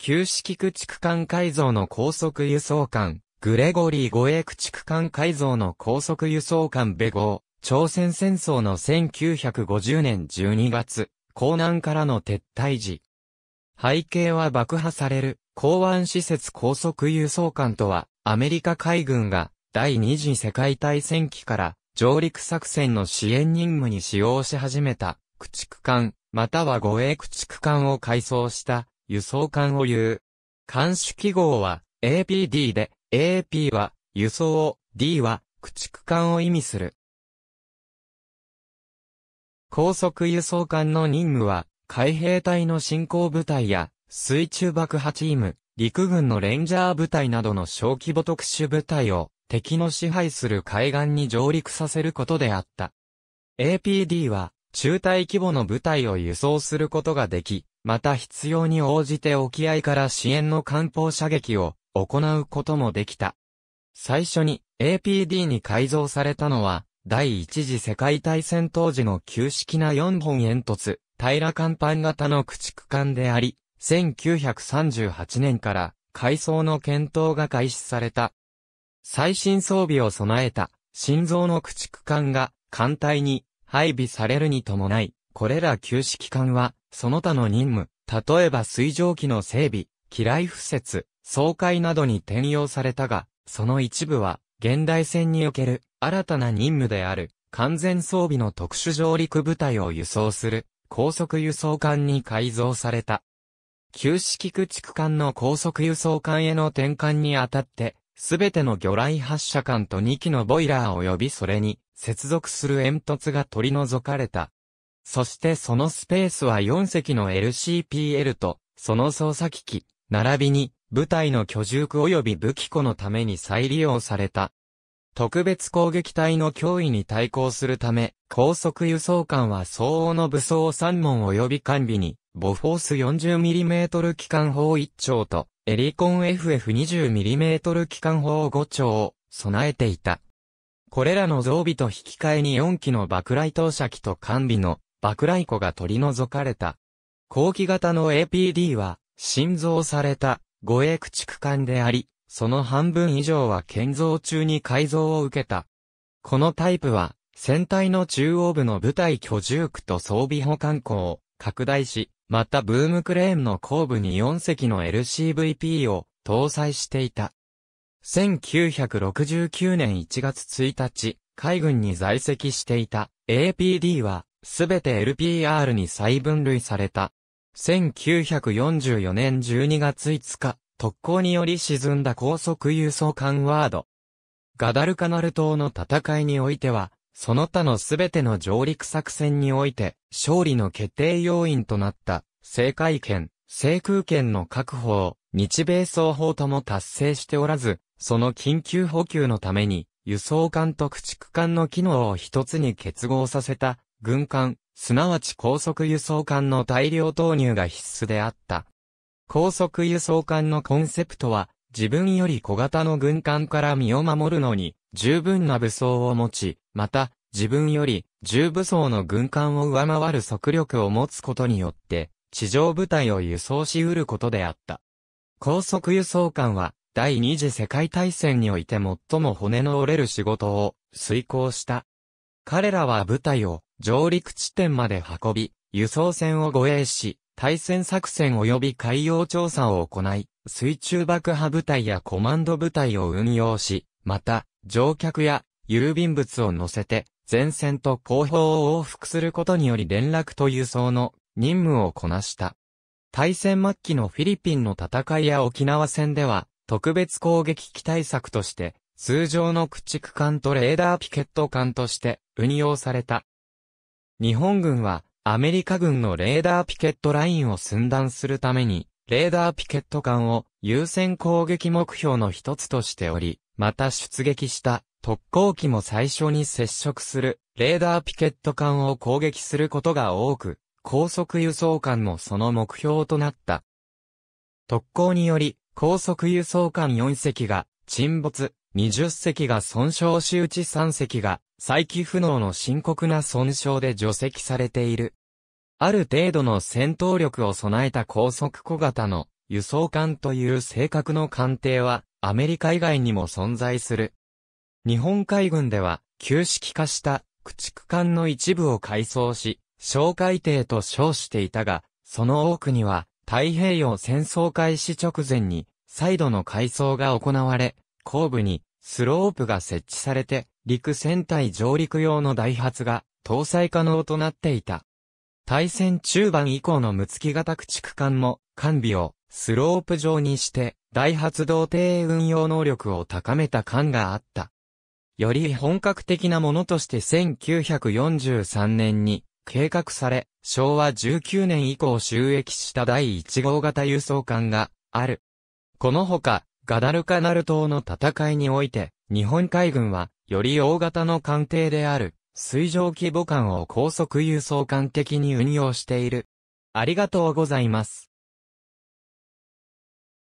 旧式駆逐艦改造の高速輸送艦、グレゴリー護衛駆逐艦改造の高速輸送艦ベゴー、朝鮮戦争の1950年12月、港南からの撤退時。背景は爆破される、港湾施設高速輸送艦とは、アメリカ海軍が第二次世界大戦期から上陸作戦の支援任務に使用し始めた駆逐艦、または護衛駆逐艦を改装した輸送艦を言う。監視記号は APD で、AP は輸送を、D は駆逐艦を意味する。高速輸送艦の任務は、海兵隊の進行部隊や、水中爆破チーム、陸軍のレンジャー部隊などの小規模特殊部隊を、敵の支配する海岸に上陸させることであった。APD は、中隊規模の部隊を輸送することができ、また必要に応じて沖合から支援の艦砲射撃を行うこともできた。最初に APD に改造されたのは、第一次世界大戦当時の旧式な4本煙突、平甲板型の駆逐艦であり、1938年から改装の検討が開始された。最新装備を備えた、心臓の駆逐艦が艦隊に配備されるに伴い、これら旧式艦は、その他の任務、例えば水蒸気の整備、機雷敷設、総会などに転用されたが、その一部は、現代戦における新たな任務である、完全装備の特殊上陸部隊を輸送する、高速輸送艦に改造された。旧式駆逐艦の高速輸送艦への転換にあたって、すべての魚雷発射艦と2機のボイラー及びそれに接続する煙突が取り除かれた。そしてそのスペースは4隻の LCPL と、その操作機器、並びに、部隊の居住区及び武器庫のために再利用された。特別攻撃隊の脅威に対抗するため、高速輸送艦は相応の武装3門及び完備に、ボフォース 40mm 機関砲1丁と、エリコン FF20mm 機関砲5丁を備えていた。これらの増備と引き換えに4機の爆雷投射機と完備の爆雷庫が取り除かれた。後期型の APD は、新造された、護衛駆逐艦であり、その半分以上は建造中に改造を受けた。このタイプは、船体の中央部の部隊居住区と装備保管庫を拡大し、またブームクレーンの後部に4隻の LCVP を搭載していた。1969年1月1日、海軍に在籍していた APD はすべて LPR に再分類された。1944年12月5日、特攻により沈んだ高速輸送艦ワード。ガダルカナル島の戦いにおいては、その他のすべての上陸作戦において、勝利の決定要因となった、制海権、制空権の確保を、日米双方とも達成しておらず、その緊急補給のために、輸送艦と駆逐艦の機能を一つに結合させた、軍艦、すなわち高速輸送艦の大量投入が必須であった。高速輸送艦のコンセプトは、自分より小型の軍艦から身を守るのに、十分な武装を持ち、また、自分より重武装の軍艦を上回る速力を持つことによって、地上部隊を輸送し得ることであった。高速輸送艦は、第二次世界大戦において最も骨の折れる仕事を遂行した。彼らは部隊を上陸地点まで運び、輸送船を護衛し、対戦作戦及び海洋調査を行い、水中爆破部隊やコマンド部隊を運用し、また、乗客や郵便物を乗せて、前線と後方を往復することにより連絡と輸送の任務をこなした。対戦末期のフィリピンの戦いや沖縄戦では、特別攻撃機対策として、通常の駆逐艦とレーダーピケット艦として運用された。日本軍はアメリカ軍のレーダーピケットラインを寸断するために、レーダーピケット艦を優先攻撃目標の一つとしており、また出撃した特攻機も最初に接触するレーダーピケット艦を攻撃することが多く、高速輸送艦もその目標となった。特攻により、高速輸送艦4隻が沈没、20隻が損傷し打ち3隻が再起不能の深刻な損傷で除籍されている。ある程度の戦闘力を備えた高速小型の輸送艦という性格の艦艇はアメリカ以外にも存在する。日本海軍では旧式化した駆逐艦の一部を改装し、小海艇と称していたが、その多くには太平洋戦争開始直前に再度の改装が行われ、後部にスロープが設置されて陸戦隊上陸用のダイハツが搭載可能となっていた。対戦中盤以降の六月型駆逐艦も完備をスロープ状にしてダイハツ同定運用能力を高めた艦があった。より本格的なものとして1943年に計画され、昭和19年以降収益した第1号型輸送艦がある。このほか、ガダルカナル島の戦いにおいて、日本海軍は、より大型の艦艇である、水上規模艦を高速輸送艦的に運用している。ありがとうございます。